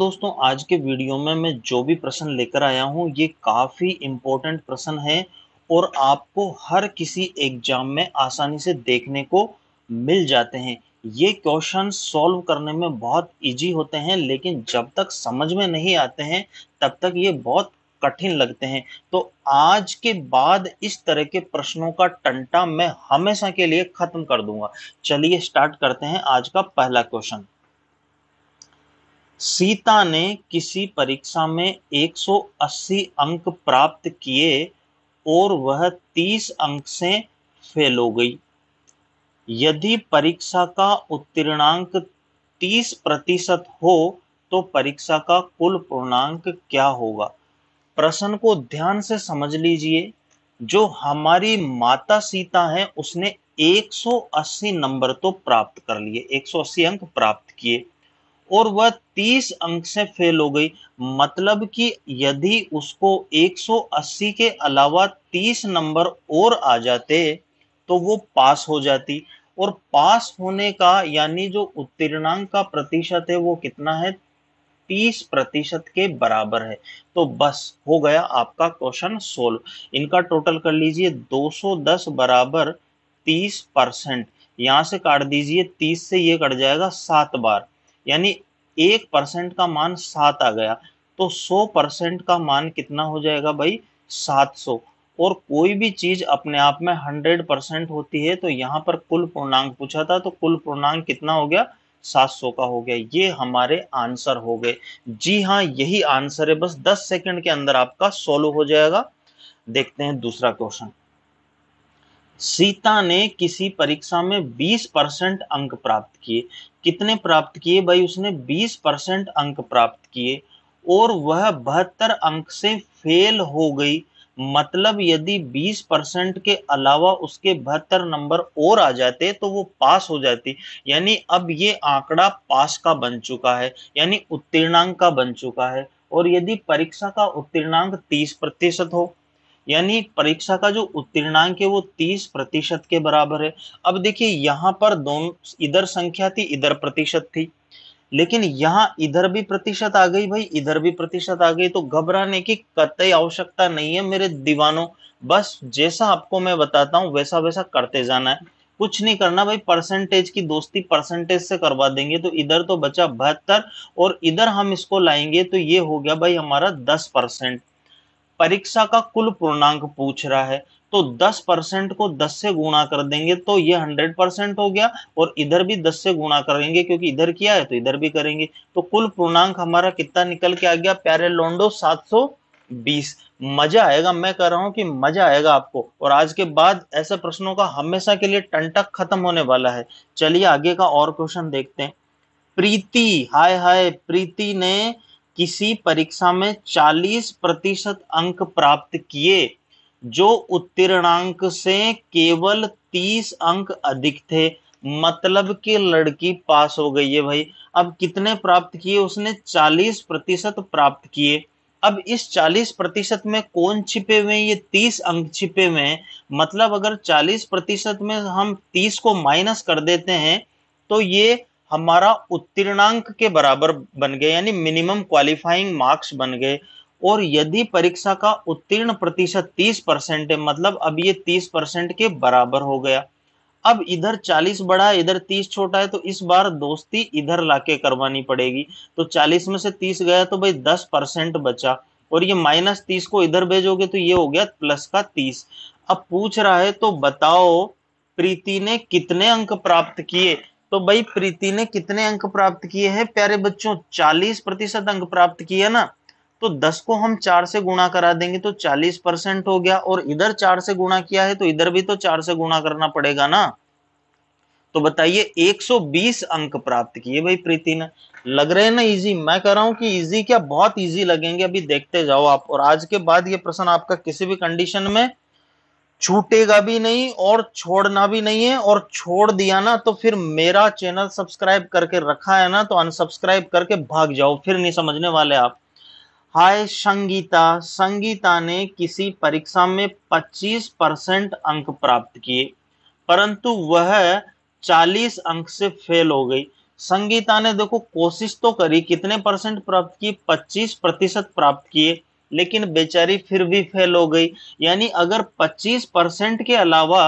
दोस्तों आज के वीडियो में मैं जो भी प्रश्न लेकर आया हूँ ये काफ़ी इंपॉर्टेंट प्रश्न है और आपको हर किसी एग्जाम में आसानी से देखने को मिल जाते हैं ये क्वेश्चन सॉल्व करने में बहुत इजी होते हैं लेकिन जब तक समझ में नहीं आते हैं तब तक ये बहुत कठिन लगते हैं तो आज के बाद इस तरह के प्रश्नों का टंटा मैं हमेशा के लिए खत्म कर दूंगा चलिए स्टार्ट करते हैं आज का पहला क्वेश्चन सीता ने किसी परीक्षा में 180 अंक प्राप्त किए और वह 30 अंक से फेल हो गई यदि परीक्षा का उत्तीर्णांक 30 प्रतिशत हो तो परीक्षा का कुल पूर्णांक क्या होगा प्रश्न को ध्यान से समझ लीजिए जो हमारी माता सीता है उसने 180 नंबर तो प्राप्त कर लिए 180 अंक प्राप्त किए और वह 30 अंक से फेल हो गई मतलब कि यदि उसको 180 के अलावा 30 नंबर और आ जाते तो वो पास हो जाती और पास होने का यानी जो उत्तीर्णांक का प्रतिशत है वो कितना है 30 प्रतिशत के बराबर है तो बस हो गया आपका क्वेश्चन सोल्व इनका टोटल कर लीजिए 210 बराबर 30 परसेंट यहां से काट दीजिए 30 से ये कट जाएगा सात बार यानी एक परसेंट का मान सात आ गया तो सौ परसेंट का मान कितना हो जाएगा भाई सात सौ और कोई भी चीज अपने आप में हंड्रेड परसेंट होती है तो यहाँ पर कुल पूर्णांक पूछा था तो कुल पूर्णांक कितना हो गया सात सौ का हो गया ये हमारे आंसर हो गए जी हाँ यही आंसर है बस दस सेकेंड के अंदर आपका सोल्व हो जाएगा देखते हैं दूसरा क्वेश्चन सीता ने किसी परीक्षा में 20 परसेंट अंक प्राप्त किए कितने प्राप्त किए भाई उसने 20 परसेंट अंक प्राप्त किए और वह बहत्तर अंक से फेल हो गई मतलब यदि 20 परसेंट के अलावा उसके बहत्तर नंबर और आ जाते तो वो पास हो जाती यानी अब ये आंकड़ा पास का बन चुका है यानी उत्तीर्णांक का बन चुका है और यदि परीक्षा का उत्तीर्णांक 30 प्रतिशत हो यानी परीक्षा का जो उत्तीर्णांक है वो तीस प्रतिशत के बराबर है अब देखिए यहाँ पर दोनों इधर संख्या थी इधर प्रतिशत थी लेकिन यहाँ इधर भी प्रतिशत आ गई भाई इधर भी प्रतिशत आ गई तो घबराने की कतई आवश्यकता नहीं है मेरे दीवानों बस जैसा आपको मैं बताता हूँ वैसा वैसा करते जाना है कुछ नहीं करना भाई परसेंटेज की दोस्ती परसेंटेज से करवा देंगे तो इधर तो बचा बहत्तर और इधर हम इसको लाएंगे तो ये हो गया भाई हमारा दस परसेंट परीक्षा का कुल पूर्णांक पूछ रहा है तो 10 परसेंट को 10 से गुणा कर देंगे तो ये 100 परसेंट हो गया और इधर भी 10 से गुणा करेंगे क्योंकि इधर किया है तो इधर भी करेंगे तो कुल पूर्णांक हमारा कितना निकल के आ गया प्यारे लोंडो 720 मजा आएगा मैं कह रहा हूं कि मजा आएगा आपको और आज के बाद ऐसे प्रश्नों का हमेशा के लिए टंटक खत्म होने वाला है चलिए आगे का और क्वेश्चन देखते हैं प्रीति हाय हाय प्रीति ने किसी परीक्षा में 40 प्रतिशत अंक प्राप्त किए जो उत्तीर्णांक से केवल 30 अंक अधिक थे मतलब कि लड़की पास हो गई है भाई अब कितने प्राप्त किए उसने 40 प्रतिशत प्राप्त किए अब इस 40 प्रतिशत में कौन छिपे हुए ये 30 अंक छिपे हुए हैं मतलब अगर 40 प्रतिशत में हम 30 को माइनस कर देते हैं तो ये हमारा उत्तीर्णांक के बराबर बन गए यानी मिनिमम क्वालिफाइंग मार्क्स बन गए और यदि परीक्षा का उत्तीर्ण प्रतिशत 30 परसेंट है मतलब अब ये 30 परसेंट के बराबर हो गया अब इधर 40 बड़ा है इधर 30 छोटा है तो इस बार दोस्ती इधर लाके करवानी पड़ेगी तो 40 में से 30 गया तो भाई 10 परसेंट बचा और ये माइनस तीस को इधर भेजोगे तो ये हो गया प्लस का तीस अब पूछ रहा है तो बताओ प्रीति ने कितने अंक प्राप्त किए तो भाई प्रीति ने कितने अंक प्राप्त किए हैं प्यारे बच्चों 40 प्रतिशत अंक प्राप्त किए ना तो 10 को हम 4 से गुणा करा देंगे तो 40 परसेंट हो गया और इधर 4 से गुणा किया है तो इधर भी तो 4 से गुणा करना पड़ेगा ना तो बताइए 120 अंक प्राप्त किए भाई प्रीति ने लग रहे हैं ना इजी मैं कह रहा हूं कि इजी क्या बहुत ईजी लगेंगे अभी देखते जाओ आप और आज के बाद ये प्रश्न आपका किसी भी कंडीशन में छूटेगा भी नहीं और छोड़ना भी नहीं है और छोड़ दिया ना तो फिर मेरा चैनल सब्सक्राइब करके रखा है ना तो अनसब्सक्राइब करके भाग जाओ फिर नहीं समझने वाले आप हाय संगीता संगीता ने किसी परीक्षा में 25 परसेंट अंक प्राप्त किए परंतु वह 40 अंक से फेल हो गई संगीता ने देखो कोशिश तो करी कितने परसेंट प्राप्त किए 25 प्रतिशत प्राप्त किए लेकिन बेचारी फिर भी फेल हो गई यानी अगर 25 परसेंट के अलावा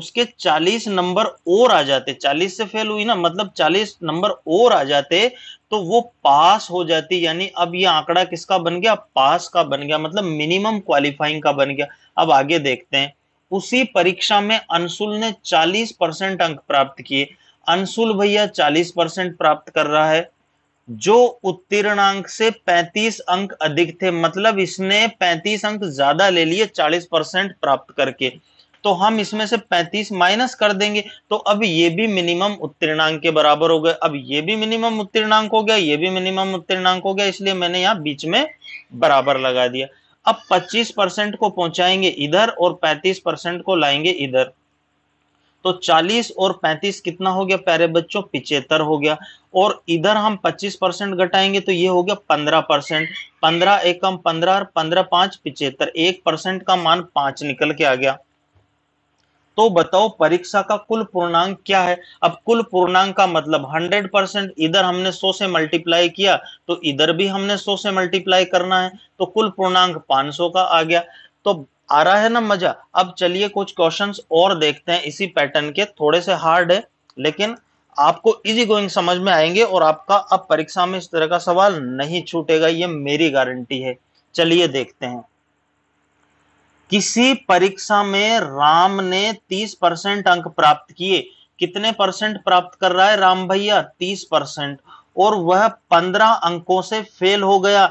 उसके 40 नंबर और आ जाते 40 से फेल हुई ना मतलब 40 नंबर और आ जाते तो वो पास हो जाती यानी अब ये आंकड़ा किसका बन गया पास का बन गया मतलब मिनिमम क्वालिफाइंग का बन गया अब आगे देखते हैं उसी परीक्षा में अंशुल ने 40 परसेंट अंक प्राप्त किए अंशुल भैया 40 परसेंट प्राप्त कर रहा है जो उत्तीर्णांक से 35 अंक अधिक थे मतलब इसने 35 अंक ज्यादा ले लिए 40 परसेंट प्राप्त करके तो हम इसमें से 35 माइनस कर देंगे तो अब ये भी मिनिमम उत्तीर्णांक के बराबर हो गए अब ये भी मिनिमम उत्तीर्णांक हो गया ये भी मिनिमम उत्तीर्णांक हो गया इसलिए मैंने यहाँ बीच में बराबर लगा दिया अब 25 परसेंट को पहुंचाएंगे इधर और 35 परसेंट को लाएंगे इधर तो 40 और 35 कितना हो गया प्यारे बच्चों पिचहत्तर हो गया और इधर हम 25 परसेंट घटाएंगे तो ये हो गया 15 परसेंट पंद्रह एकम पंद्रह और पंद्रह पांच पिचहत्तर एक परसेंट का मान पांच निकल के आ गया तो बताओ परीक्षा का कुल पूर्णांक क्या है अब कुल पूर्णांक का मतलब 100 परसेंट इधर हमने 100 से मल्टीप्लाई किया तो इधर भी हमने 100 से मल्टीप्लाई करना है तो कुल पूर्णांक 500 का आ गया तो आ रहा है ना मजा अब चलिए कुछ क्वेश्चंस और देखते हैं इसी पैटर्न के थोड़े से हार्ड है लेकिन आपको इजी गोइंग समझ में आएंगे और आपका अब परीक्षा में इस तरह का सवाल नहीं छूटेगा ये मेरी गारंटी है चलिए देखते हैं किसी परीक्षा में राम ने 30 परसेंट अंक प्राप्त किए कितने परसेंट प्राप्त कर रहा है राम भैया 30 परसेंट और वह पंद्रह अंकों से फेल हो गया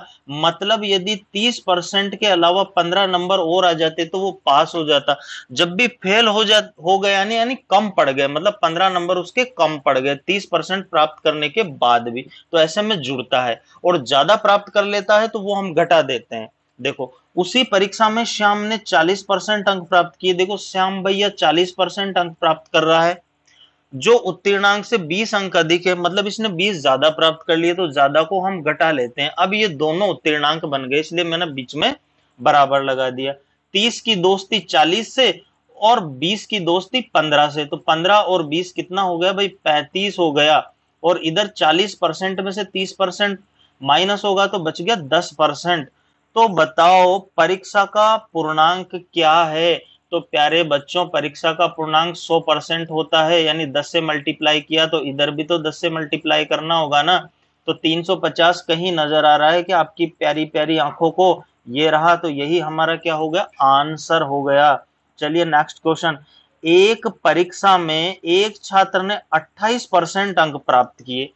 मतलब यदि तीस परसेंट के अलावा पंद्रह नंबर और आ जाते तो वो पास हो जाता जब भी फेल हो जा हो गया यानी यानी कम पड़ गया मतलब पंद्रह नंबर उसके कम पड़ गए तीस परसेंट प्राप्त करने के बाद भी तो ऐसे में जुड़ता है और ज्यादा प्राप्त कर लेता है तो वो हम घटा देते हैं देखो उसी परीक्षा में श्याम ने 40 परसेंट अंक प्राप्त किए देखो श्याम भैया 40 परसेंट अंक प्राप्त कर रहा है जो उत्तीर्णांक से 20 अंक अधिक है मतलब इसने 20 ज्यादा प्राप्त कर लिए तो ज्यादा को हम घटा लेते हैं अब ये दोनों उत्तीर्णांक बन गए इसलिए मैंने बीच में बराबर लगा दिया 30 की दोस्ती 40 से और 20 की दोस्ती 15 से तो 15 और 20 कितना हो गया भाई 35 हो गया और इधर 40 परसेंट में से 30 परसेंट माइनस होगा तो बच गया 10 परसेंट तो बताओ परीक्षा का पूर्णांक क्या है तो प्यारे बच्चों परीक्षा का पूर्णांक 100 परसेंट होता है यानी 10 से मल्टीप्लाई किया तो इधर भी तो 10 से मल्टीप्लाई करना होगा ना तो 350 कहीं नजर आ रहा है कि आपकी प्यारी प्यारी आंखों को ये रहा तो यही हमारा क्या हो गया आंसर हो गया चलिए नेक्स्ट क्वेश्चन एक परीक्षा में एक छात्र ने 28 परसेंट अंक प्राप्त किए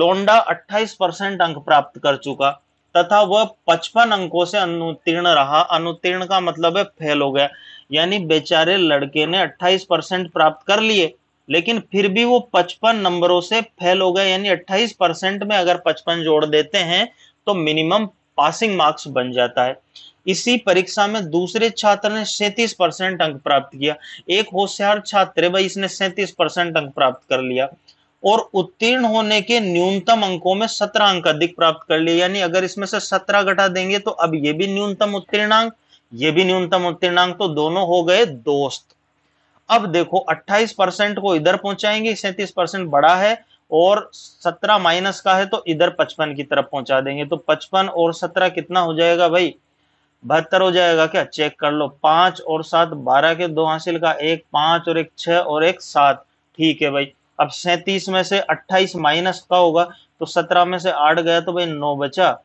लोंडा 28 परसेंट अंक प्राप्त कर चुका तथा वह 55 अंकों से अनुत्तीर्ण रहा अनुतीर्ण का मतलब है फेल हो गया यानी बेचारे लड़के ने 28 परसेंट प्राप्त कर लिए लेकिन फिर भी वो 55 नंबरों से फेल हो गए यानी 28 परसेंट में अगर 55 जोड़ देते हैं तो मिनिमम पासिंग मार्क्स बन जाता है इसी परीक्षा में दूसरे छात्र ने सैतीस परसेंट अंक प्राप्त किया एक होशियार छात्र भाई इसने सैतीस परसेंट अंक प्राप्त कर लिया और उत्तीर्ण होने के न्यूनतम अंकों में सत्रह अंक अधिक प्राप्त कर लिए यानी अगर इसमें से सत्रह घटा देंगे तो अब ये भी न्यूनतम उत्तीर्णांक ये भी न्यूनतम उत्तीर्णांक तो दोनों हो गए दोस्त अब देखो 28 परसेंट को इधर पहुंचाएंगे सैंतीस परसेंट बड़ा है और 17 माइनस का है तो इधर 55 की तरफ पहुंचा देंगे तो 55 और 17 कितना हो जाएगा भाई बहत्तर हो जाएगा क्या चेक कर लो पांच और सात बारह के दो हासिल का एक पांच और एक छह और एक सात ठीक है भाई अब सैतीस में से अट्ठाईस माइनस का होगा तो सत्रह में से आठ गया तो भाई नौ बचा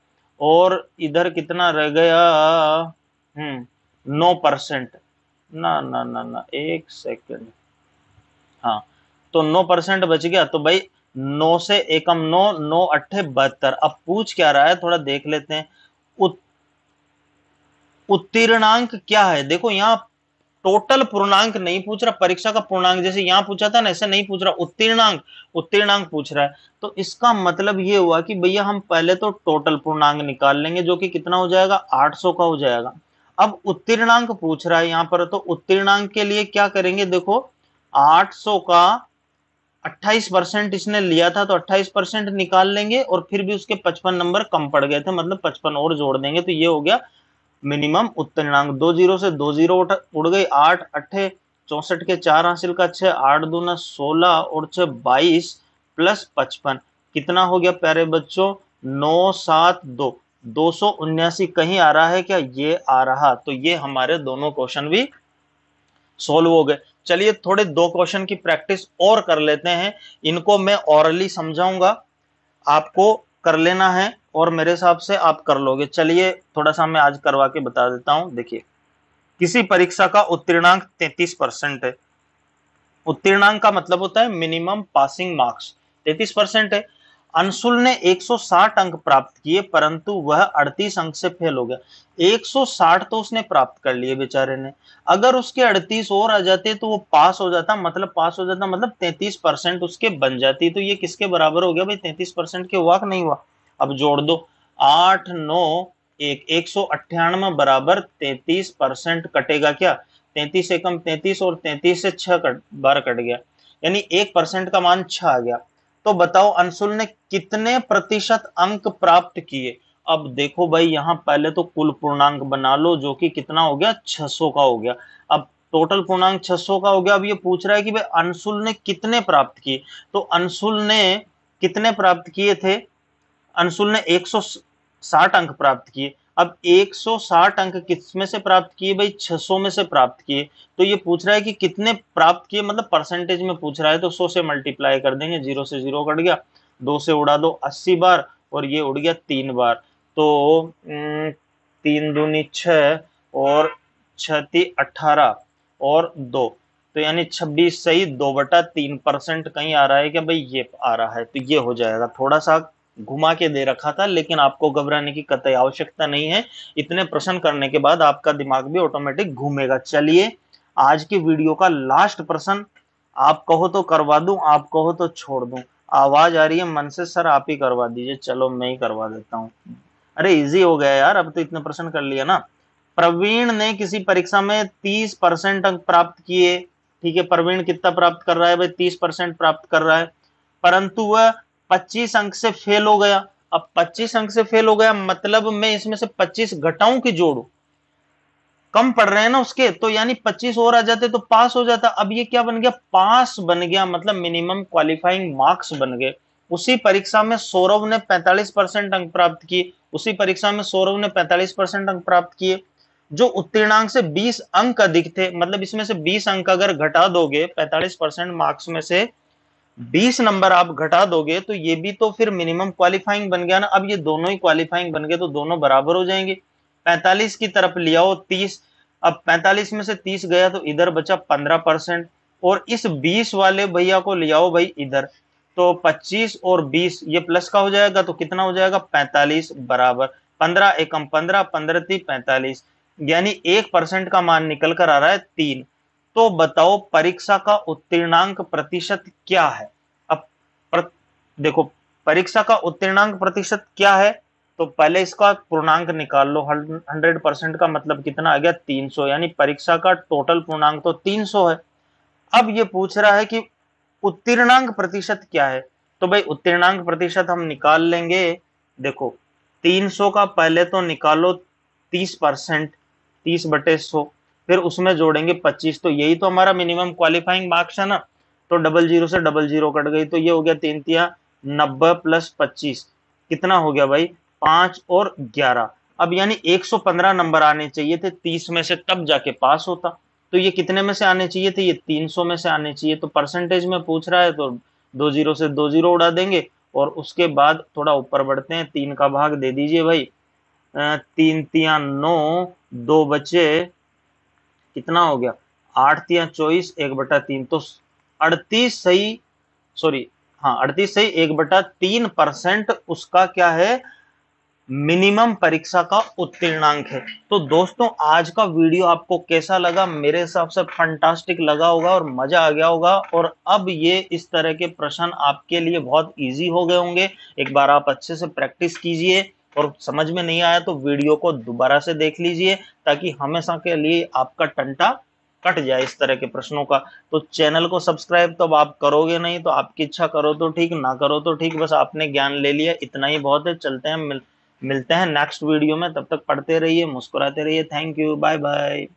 और इधर कितना रह गया हम्म, नौ परसेंट ना ना ना ना एक सेकंड हाँ तो नौ परसेंट बच गया तो भाई नौ से एकम नौ नौ अट्ठे बहत्तर अब पूछ क्या रहा है थोड़ा देख लेते हैं उत, उत्तीर्णांक क्या है देखो यहाँ टोटल पूर्णांक नहीं पूछ रहा परीक्षा का पूर्णांक जैसे यहाँ पूछा था ना ऐसे नहीं पूछ रहा उत्तीर्णांक उत्तीर्णांक पूछ रहा है तो इसका मतलब ये हुआ कि भैया हम पहले तो टोटल पूर्णांक निकाल लेंगे जो कि कितना हो जाएगा 800 का हो जाएगा अब उत्तीर्णांक पूछ रहा है यहां पर तो उत्तीर्णांक के लिए क्या करेंगे देखो 800 का 28 परसेंट इसने लिया था तो 28 परसेंट निकाल लेंगे और फिर भी उसके 55 नंबर कम पड़ गए थे मतलब 55 और जोड़ देंगे तो ये हो गया मिनिमम उत्तीर्णांक दो जीरो से दो जीरो उड़ गई आठ अट्ठे चौसठ के चार हासिल का छह आठ दो न सोलह और छह बाईस प्लस पचपन कितना हो गया प्यारे बच्चों नौ सात दो दो कहीं आ रहा है क्या ये आ रहा तो ये हमारे दोनों क्वेश्चन भी सोल्व हो गए चलिए थोड़े दो क्वेश्चन की प्रैक्टिस और कर लेते हैं इनको मैं ऑरली समझाऊंगा आपको कर लेना है और मेरे हिसाब से आप कर लोगे चलिए थोड़ा सा मैं आज करवा के बता देता हूं देखिए किसी परीक्षा का उत्तीर्णांक 33 परसेंट है उत्तीर्णांक का मतलब होता है मिनिमम पासिंग मार्क्स 33 परसेंट है अंशुल ने 160 अंक प्राप्त किए परंतु वह 38 अंक से फेल हो गया 160 तो उसने प्राप्त कर लिए बेचारे ने अगर उसके 38 और आ जाते तो वो पास हो जाता मतलब पास हो जाता मतलब 33 परसेंट उसके बन जाती तो ये किसके बराबर हो गया भाई 33 परसेंट के हुआ नहीं हुआ अब जोड़ दो आठ नौ एक एक सौ अट्ठानवे बराबर तैतीस परसेंट कटेगा क्या तैतीस एकम तैतीस और तैतीस से छह कट बार कट गया यानी एक परसेंट का मान छह आ गया तो बताओ अंशुल ने कितने प्रतिशत अंक प्राप्त किए अब देखो भाई यहाँ पहले तो कुल पूर्णांक बना लो जो कि कितना हो गया 600 का हो गया अब टोटल पूर्णांक 600 का हो गया अब ये पूछ रहा है कि भाई अंशुल ने कितने प्राप्त किए तो अंशुल ने कितने प्राप्त किए थे अंशुल ने एक अंक प्राप्त किए अब 160 अंक किस में से प्राप्त किए भाई 600 में से प्राप्त किए तो ये पूछ रहा है कि कितने प्राप्त किए मतलब परसेंटेज में पूछ रहा है तो 100 से मल्टीप्लाई कर देंगे जीरो से जीरो कट गया दो से उड़ा दो 80 बार और ये उड़ गया तीन बार तो तीन दूनी छ और छी अठारह और दो तो यानी 26 सही दो बटा तीन परसेंट कहीं आ रहा है क्या भाई ये आ रहा है तो ये हो जाएगा थोड़ा सा घुमा के दे रखा था लेकिन आपको घबराने की कतई आवश्यकता नहीं है इतने प्रश्न करने के बाद आपका दिमाग भी ऑटोमेटिक घूमेगा चलिए आज की वीडियो का लास्ट प्रश्न आप कहो तो करवा दूं आप कहो तो छोड़ दूं आवाज आ रही है मन से सर आप ही करवा दीजिए चलो मैं ही करवा देता हूँ अरे इजी हो गया यार अब तो इतने प्रश्न कर लिया ना प्रवीण ने किसी परीक्षा में तीस परसेंट अंक प्राप्त किए ठीक है प्रवीण कितना प्राप्त कर रहा है भाई तीस परसेंट प्राप्त कर रहा है परंतु वह पच्चीस अंक से फेल हो गया अब पच्चीस अंक से फेल हो गया मतलब मैं इसमें से पच्चीस घटाऊं की जोड़ू कम पड़ रहे हैं ना उसके तो यानी पच्चीस और आ जाते तो पास हो जाता अब ये क्या बन गया पास बन गया मतलब मिनिमम क्वालिफाइंग मार्क्स बन गए उसी परीक्षा में सौरभ ने 45 परसेंट अंक प्राप्त किए उसी परीक्षा में सौरभ ने 45 परसेंट अंक प्राप्त किए जो उत्तीर्णांक से 20 अंक अधिक थे मतलब इसमें से 20 अंक अगर घटा दोगे 45 परसेंट मार्क्स में से बीस नंबर आप घटा दोगे तो ये भी तो फिर मिनिमम क्वालिफाइंग बन गया ना अब ये दोनों ही क्वालिफाइंग बन गए तो दोनों बराबर हो जाएंगे पैंतालीस की तरफ लिया हो तीस अब पैंतालीस में से तीस गया तो इधर बचा पंद्रह परसेंट और इस बीस वाले भैया को लिया हो भाई इधर तो पच्चीस और बीस ये प्लस का हो जाएगा तो कितना हो जाएगा पैंतालीस बराबर पंद्रह एकम पंद्रह पंद्रह ती पैंतालीस यानी एक परसेंट का मान निकल कर आ रहा है तीन तो बताओ परीक्षा का उत्तीर्णांक प्रतिशत क्या है अब प्र... देखो परीक्षा का उत्तीर्णांक प्रतिशत क्या है तो पहले इसका पूर्णांक निकाल लो हंड्रेड परसेंट का मतलब कितना आ गया तीन सौ यानी परीक्षा का टोटल पूर्णांक तो तीन सौ है अब ये पूछ रहा है कि उत्तीर्णांक प्रतिशत क्या है तो भाई उत्तीर्णांक प्रतिशत हम निकाल लेंगे देखो 300 का पहले तो निकालो 30 परसेंट तीस बटे सौ फिर उसमें जोड़ेंगे पच्चीस तो यही तो हमारा मिनिमम क्वालिफाइंग मार्क्स है ना तो डबल जीरो से डबल जीरो कट गई तो ये हो गया तीन तिया नब्बे प्लस पच्चीस कितना हो गया भाई पांच और ग्यारह अब यानी 115 नंबर आने चाहिए थे 30 में से तब जाके पास होता तो ये कितने में से आने चाहिए थे ये 300 में से आने चाहिए तो परसेंटेज में पूछ रहा है तो दो जीरो से दो जीरो उड़ा देंगे और उसके बाद थोड़ा ऊपर बढ़ते हैं तीन का भाग दे दीजिए भाई तीन तिया नौ दो बचे कितना हो गया आठ तीन चौबीस एक बटा तीन तो अड़तीस सही सॉरी हाँ अड़तीस सही एक बटा तीन परसेंट उसका क्या है मिनिमम परीक्षा का उत्तीर्णांक है तो दोस्तों आज का वीडियो आपको कैसा लगा मेरे हिसाब से फंटास्टिक लगा होगा और मजा आ गया होगा और अब ये इस तरह के प्रश्न आपके लिए बहुत इजी हो गए होंगे एक बार आप अच्छे से प्रैक्टिस कीजिए और समझ में नहीं आया तो वीडियो को दोबारा से देख लीजिए ताकि हमेशा के लिए आपका टंटा कट जाए इस तरह के प्रश्नों का तो चैनल को सब्सक्राइब तो आप करोगे नहीं तो आपकी इच्छा करो तो ठीक ना करो तो ठीक बस आपने ज्ञान ले लिया इतना ही बहुत है चलते हैं मिल, मिलते हैं नेक्स्ट वीडियो में तब तक पढ़ते रहिए मुस्कुराते रहिए थैंक यू बाय बाय